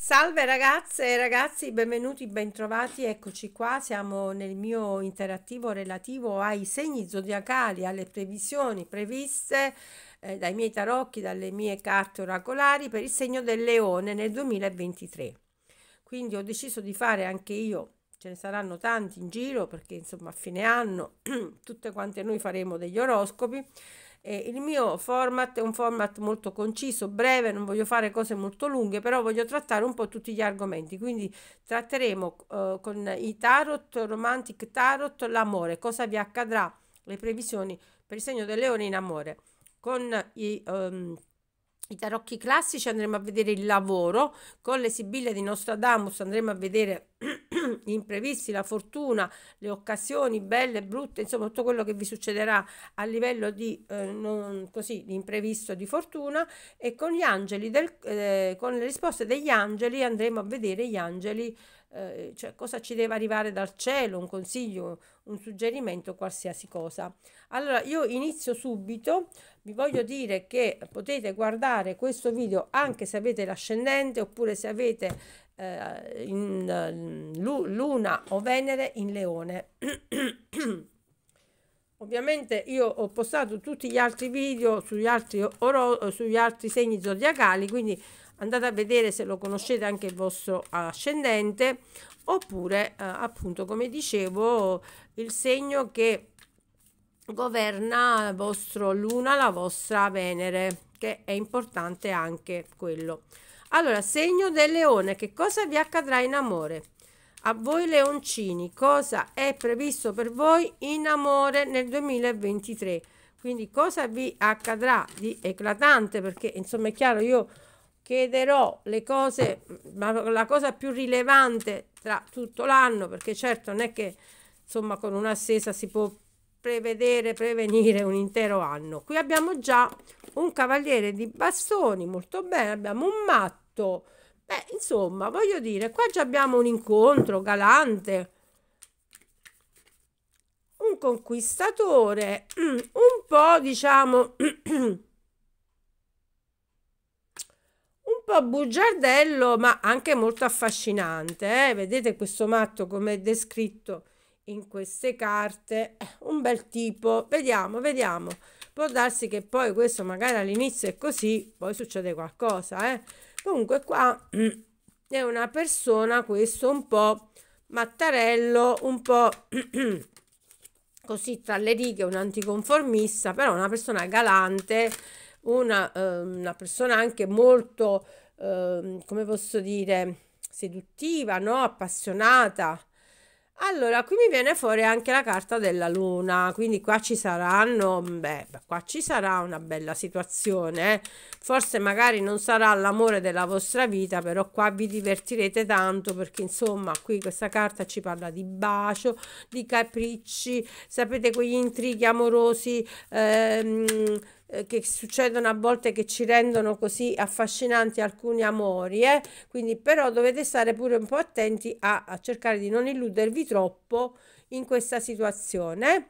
Salve ragazze e ragazzi, benvenuti, bentrovati, eccoci qua, siamo nel mio interattivo relativo ai segni zodiacali, alle previsioni previste eh, dai miei tarocchi, dalle mie carte oracolari per il segno del leone nel 2023. Quindi ho deciso di fare anche io, ce ne saranno tanti in giro perché insomma a fine anno tutte quante noi faremo degli oroscopi, eh, il mio format è un format molto conciso, breve, non voglio fare cose molto lunghe, però voglio trattare un po' tutti gli argomenti. Quindi tratteremo eh, con i tarot, romantic tarot, l'amore, cosa vi accadrà, le previsioni per il segno del leone in amore. Con i... Um, i tarocchi classici andremo a vedere il lavoro, con le sibille di Nostradamus andremo a vedere gli imprevisti, la fortuna, le occasioni belle, brutte, insomma tutto quello che vi succederà a livello di, eh, così, di imprevisto, di fortuna e con gli angeli, del, eh, con le risposte degli angeli andremo a vedere gli angeli, eh, cioè cosa ci deve arrivare dal cielo, un consiglio, un suggerimento, qualsiasi cosa. Allora io inizio subito, vi voglio dire che potete guardare questo video anche se avete l'ascendente oppure se avete eh, in, eh, Luna o Venere in Leone. Ovviamente io ho postato tutti gli altri video sugli altri, oro, sugli altri segni zodiacali, quindi andate a vedere se lo conoscete anche il vostro ascendente, oppure eh, appunto come dicevo il segno che governa il vostro luna, la vostra Venere, che è importante anche quello. Allora, segno del leone, che cosa vi accadrà in amore? A voi leoncini, cosa è previsto per voi in amore nel 2023? Quindi cosa vi accadrà di eclatante? Perché insomma è chiaro, io chiederò le cose, mm, ma la cosa più rilevante tra tutto l'anno, perché certo non è che insomma con un'assesa si può prevedere, prevenire un intero anno. Qui abbiamo già un cavaliere di bastoni, molto bene, abbiamo un matto. Beh, insomma, voglio dire, qua già abbiamo un incontro galante, un conquistatore, mm, un po', diciamo, un po' bugiardello, ma anche molto affascinante. Eh? Vedete questo matto come è descritto in queste carte eh, un bel tipo vediamo vediamo può darsi che poi questo magari all'inizio è così poi succede qualcosa eh. comunque qua mm, è una persona questo un po' mattarello un po' così tra le righe un anticonformista però una persona galante una, eh, una persona anche molto eh, come posso dire seduttiva no appassionata allora, qui mi viene fuori anche la carta della luna, quindi qua ci saranno, beh, qua ci sarà una bella situazione. Eh. Forse magari non sarà l'amore della vostra vita, però qua vi divertirete tanto perché insomma, qui questa carta ci parla di bacio, di capricci, sapete quegli intrighi amorosi ehm, eh, che succedono a volte che ci rendono così affascinanti alcuni amori, eh? quindi però dovete stare pure un po' attenti a, a cercare di non illudervi troppo in questa situazione.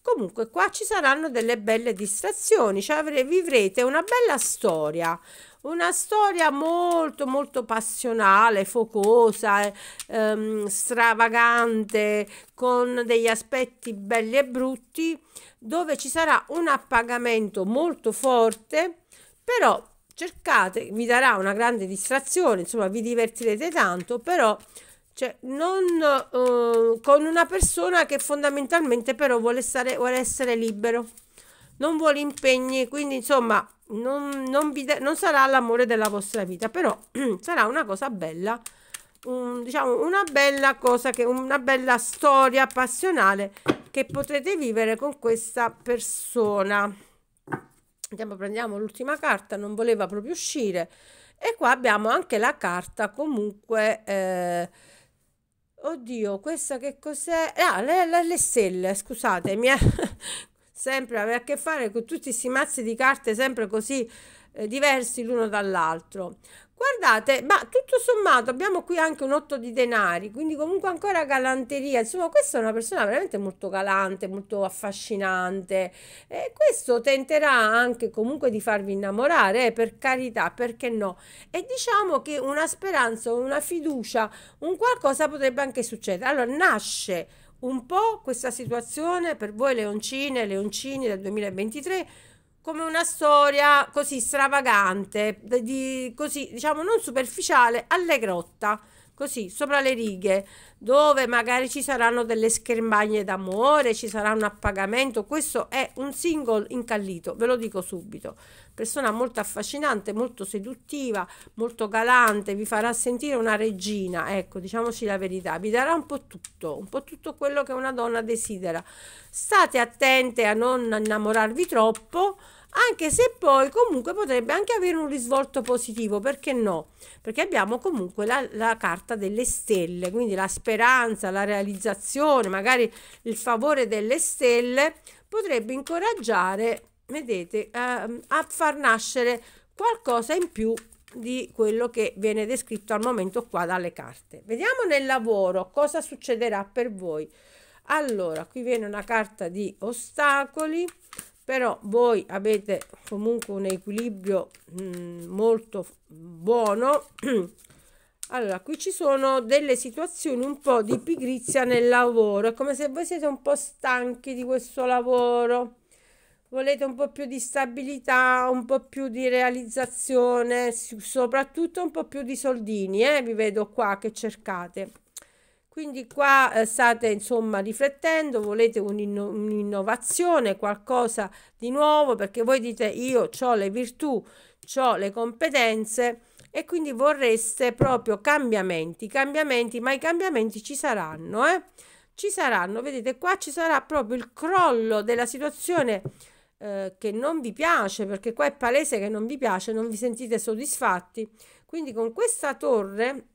Comunque qua ci saranno delle belle distrazioni, cioè vivrete una bella storia, una storia molto molto passionale, focosa, ehm, stravagante, con degli aspetti belli e brutti, dove ci sarà un appagamento molto forte, però cercate, vi darà una grande distrazione, insomma vi divertirete tanto, però cioè, non, eh, con una persona che fondamentalmente però vuole, stare, vuole essere libero, non vuole impegni, quindi insomma non, non, vi non sarà l'amore della vostra vita, però sarà una cosa bella, un, diciamo una bella cosa, che, una bella storia passionale che potrete vivere con questa persona. Andiamo, prendiamo l'ultima carta, non voleva proprio uscire. E qua abbiamo anche la carta comunque... Eh, Oddio, questa che cos'è? Ah, le, le, le, stelle, scusatemi. Eh sempre avere a che fare con tutti questi mazzi di carte sempre così eh, diversi l'uno dall'altro. Guardate, ma tutto sommato abbiamo qui anche un otto di denari, quindi comunque ancora galanteria. Insomma, questa è una persona veramente molto galante, molto affascinante e questo tenterà anche comunque di farvi innamorare, eh, per carità, perché no? E diciamo che una speranza, una fiducia, un qualcosa potrebbe anche succedere. Allora, nasce un po' questa situazione per voi leoncine e leoncini del 2023 come una storia così stravagante, di, così diciamo non superficiale, allegrotta. grotta così sopra le righe dove magari ci saranno delle schermagne d'amore, ci sarà un appagamento, questo è un single incallito, ve lo dico subito, persona molto affascinante, molto seduttiva, molto galante, vi farà sentire una regina, ecco diciamoci la verità, vi darà un po' tutto, un po' tutto quello che una donna desidera, state attente a non innamorarvi troppo, anche se poi comunque potrebbe anche avere un risvolto positivo, perché no? Perché abbiamo comunque la, la carta delle stelle, quindi la speranza, la realizzazione, magari il favore delle stelle potrebbe incoraggiare, vedete, eh, a far nascere qualcosa in più di quello che viene descritto al momento qua dalle carte. Vediamo nel lavoro cosa succederà per voi. Allora, qui viene una carta di ostacoli però voi avete comunque un equilibrio mh, mm, molto buono allora qui ci sono delle situazioni un po' di pigrizia nel lavoro è come se voi siete un po' stanchi di questo lavoro volete un po' più di stabilità un po' più di realizzazione soprattutto un po' più di soldini eh? vi vedo qua che cercate quindi qua eh, state insomma riflettendo, volete un'innovazione, qualcosa di nuovo, perché voi dite io ho le virtù, ho le competenze e quindi vorreste proprio cambiamenti, cambiamenti, ma i cambiamenti ci saranno, eh? Ci saranno, vedete qua ci sarà proprio il crollo della situazione eh, che non vi piace, perché qua è palese che non vi piace, non vi sentite soddisfatti. Quindi con questa torre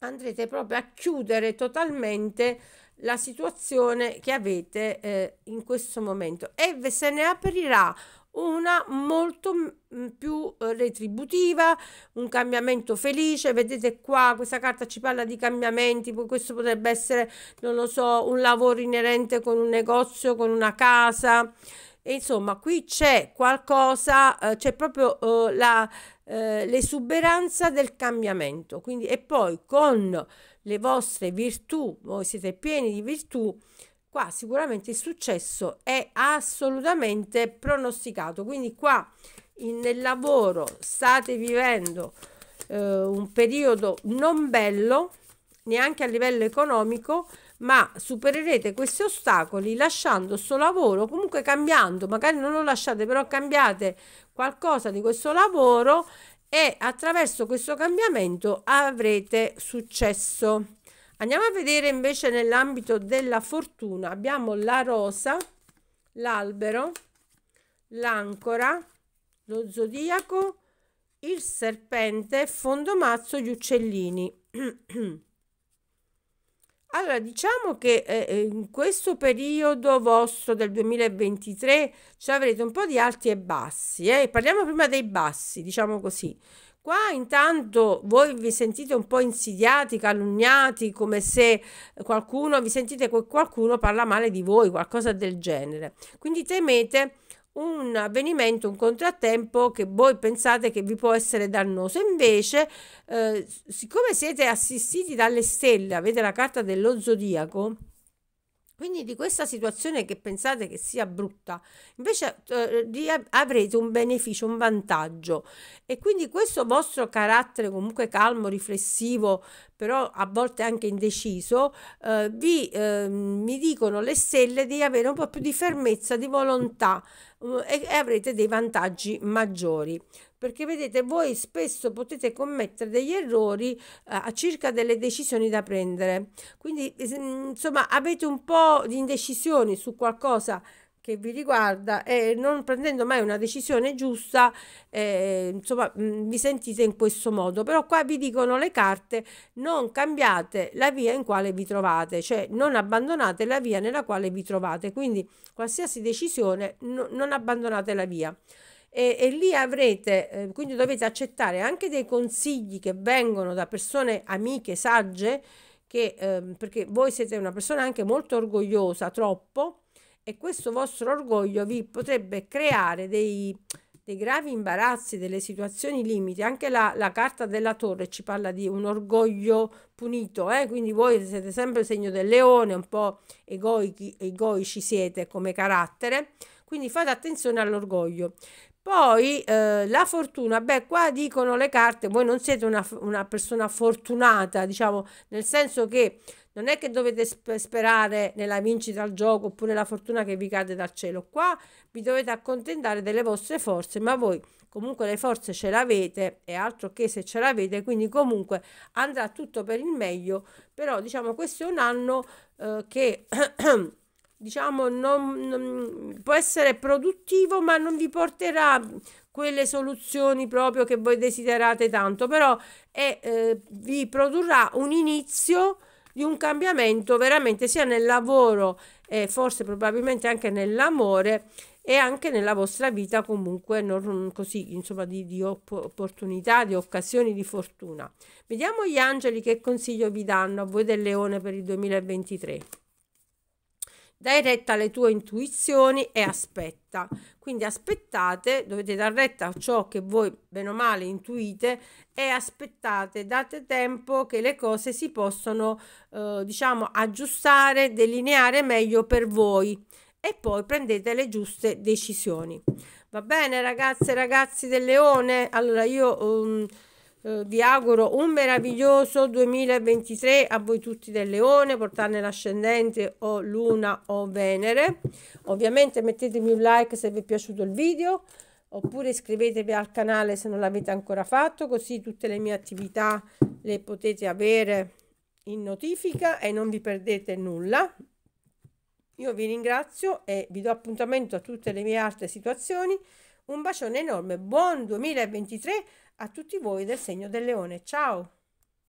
andrete proprio a chiudere totalmente la situazione che avete eh, in questo momento e se ne aprirà una molto mm, più eh, retributiva, un cambiamento felice, vedete qua questa carta ci parla di cambiamenti, poi questo potrebbe essere, non lo so, un lavoro inerente con un negozio, con una casa, e insomma qui c'è qualcosa, eh, c'è proprio eh, la eh, l'esuberanza del cambiamento. Quindi, e poi con le vostre virtù, voi siete pieni di virtù, qua sicuramente il successo è assolutamente pronosticato. Quindi qua in, nel lavoro state vivendo eh, un periodo non bello, neanche a livello economico, ma supererete questi ostacoli lasciando questo lavoro, comunque cambiando, magari non lo lasciate, però cambiate qualcosa di questo lavoro e attraverso questo cambiamento avrete successo. Andiamo a vedere invece nell'ambito della fortuna. Abbiamo la rosa, l'albero, l'ancora, lo zodiaco, il serpente, fondo mazzo, gli uccellini. Allora, diciamo che eh, eh, in questo periodo vostro del 2023 ci avrete un po' di alti e bassi. Eh? Parliamo prima dei bassi, diciamo così. Qua intanto voi vi sentite un po' insidiati, calunniati, come se qualcuno, vi sentite che qualcuno parla male di voi, qualcosa del genere. Quindi temete un avvenimento, un contrattempo che voi pensate che vi può essere dannoso. Invece, eh, siccome siete assistiti dalle stelle, avete la carta dello zodiaco, quindi di questa situazione che pensate che sia brutta, invece eh, avrete un beneficio, un vantaggio. E quindi questo vostro carattere comunque calmo, riflessivo, però a volte anche indeciso, eh, vi, eh, mi dicono le stelle di avere un po' più di fermezza, di volontà e, eh, e avrete dei vantaggi maggiori perché vedete voi spesso potete commettere degli errori eh, circa delle decisioni da prendere. Quindi mm, insomma avete un po' di indecisioni su qualcosa che vi riguarda e non prendendo mai una decisione giusta eh, insomma mm, vi sentite in questo modo però qua vi dicono le carte non cambiate la via in quale vi trovate cioè non abbandonate la via nella quale vi trovate quindi qualsiasi decisione no, non abbandonate la via e, e lì avrete, eh, quindi dovete accettare anche dei consigli che vengono da persone amiche, sagge, che, eh, perché voi siete una persona anche molto orgogliosa, troppo, e questo vostro orgoglio vi potrebbe creare dei, dei gravi imbarazzi, delle situazioni limite. Anche la, la, carta della torre ci parla di un orgoglio punito, eh? quindi voi siete sempre il segno del leone, un po' egoici, egoici siete come carattere, quindi fate attenzione all'orgoglio. Poi eh, la fortuna, beh qua dicono le carte, voi non siete una, una persona fortunata, diciamo, nel senso che non è che dovete sperare nella vincita al gioco oppure la fortuna che vi cade dal cielo. Qua vi dovete accontentare delle vostre forze, ma voi comunque le forze ce l'avete e altro che se ce l'avete, quindi comunque andrà tutto per il meglio. Però diciamo questo è un anno eh, che diciamo, non, non, può essere produttivo, ma non vi porterà quelle soluzioni proprio che voi desiderate tanto, però è, eh, vi produrrà un inizio di un cambiamento veramente sia nel lavoro e forse probabilmente anche nell'amore e anche nella vostra vita comunque non così insomma di, di opportunità di occasioni di fortuna vediamo gli angeli che consiglio vi danno a voi del leone per il 2023 dai retta alle tue intuizioni e aspetta. Quindi aspettate, dovete dar retta a ciò che voi bene o male intuite e aspettate, date tempo che le cose si possono, eh, diciamo, aggiustare, delineare meglio per voi e poi prendete le giuste decisioni. Va bene ragazze e ragazzi del leone? Allora io... Um, eh, vi auguro un meraviglioso 2023 a voi tutti del leone, portarne l'ascendente o luna o venere. Ovviamente mettetemi un like se vi è piaciuto il video oppure iscrivetevi al canale se non l'avete ancora fatto così tutte le mie attività le potete avere in notifica e non vi perdete nulla io vi ringrazio e vi do appuntamento a tutte le mie altre situazioni un bacione enorme buon 2023 a tutti voi del segno del leone. Ciao!